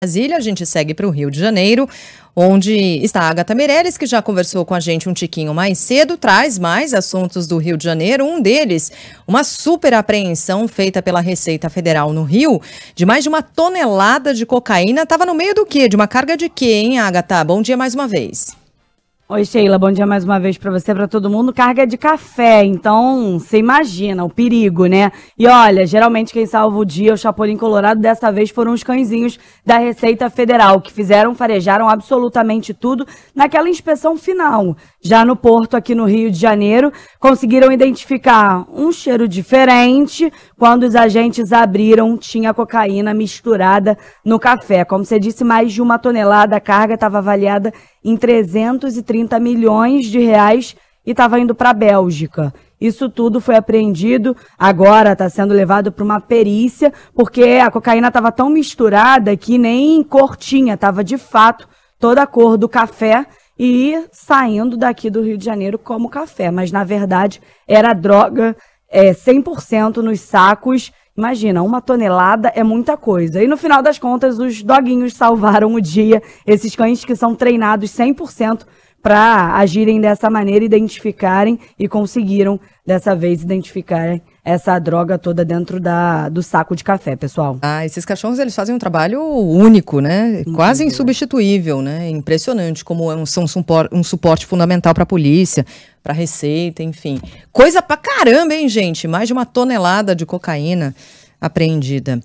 Brasília, a gente segue para o Rio de Janeiro, onde está a Agatha Meirelles, que já conversou com a gente um tiquinho mais cedo, traz mais assuntos do Rio de Janeiro. Um deles, uma super apreensão feita pela Receita Federal no Rio, de mais de uma tonelada de cocaína. Estava no meio do quê? De uma carga de quê, hein, Agatha? Bom dia mais uma vez. Oi, Sheila, bom dia mais uma vez para você, para todo mundo. Carga de café, então você imagina o perigo, né? E olha, geralmente quem salva o dia, o Chapolin Colorado, dessa vez foram os cãezinhos da Receita Federal, que fizeram, farejaram absolutamente tudo naquela inspeção final. Já no Porto, aqui no Rio de Janeiro, conseguiram identificar um cheiro diferente quando os agentes abriram, tinha cocaína misturada no café. Como você disse, mais de uma tonelada, a carga estava avaliada em 330 30 milhões de reais e estava indo para a Bélgica. Isso tudo foi apreendido, agora está sendo levado para uma perícia, porque a cocaína estava tão misturada que nem cor tinha, estava de fato toda a cor do café e saindo daqui do Rio de Janeiro como café. Mas, na verdade, era droga é, 100% nos sacos. Imagina, uma tonelada é muita coisa. E no final das contas, os doguinhos salvaram o dia, esses cães que são treinados 100% para agirem dessa maneira, identificarem e conseguiram dessa vez identificarem essa droga toda dentro da, do saco de café, pessoal. Ah, esses cachorros eles fazem um trabalho único, né? Quase insubstituível, né? Impressionante como é um, são um suporte fundamental para a polícia, para a receita, enfim. Coisa pra caramba, hein, gente? Mais de uma tonelada de cocaína apreendida.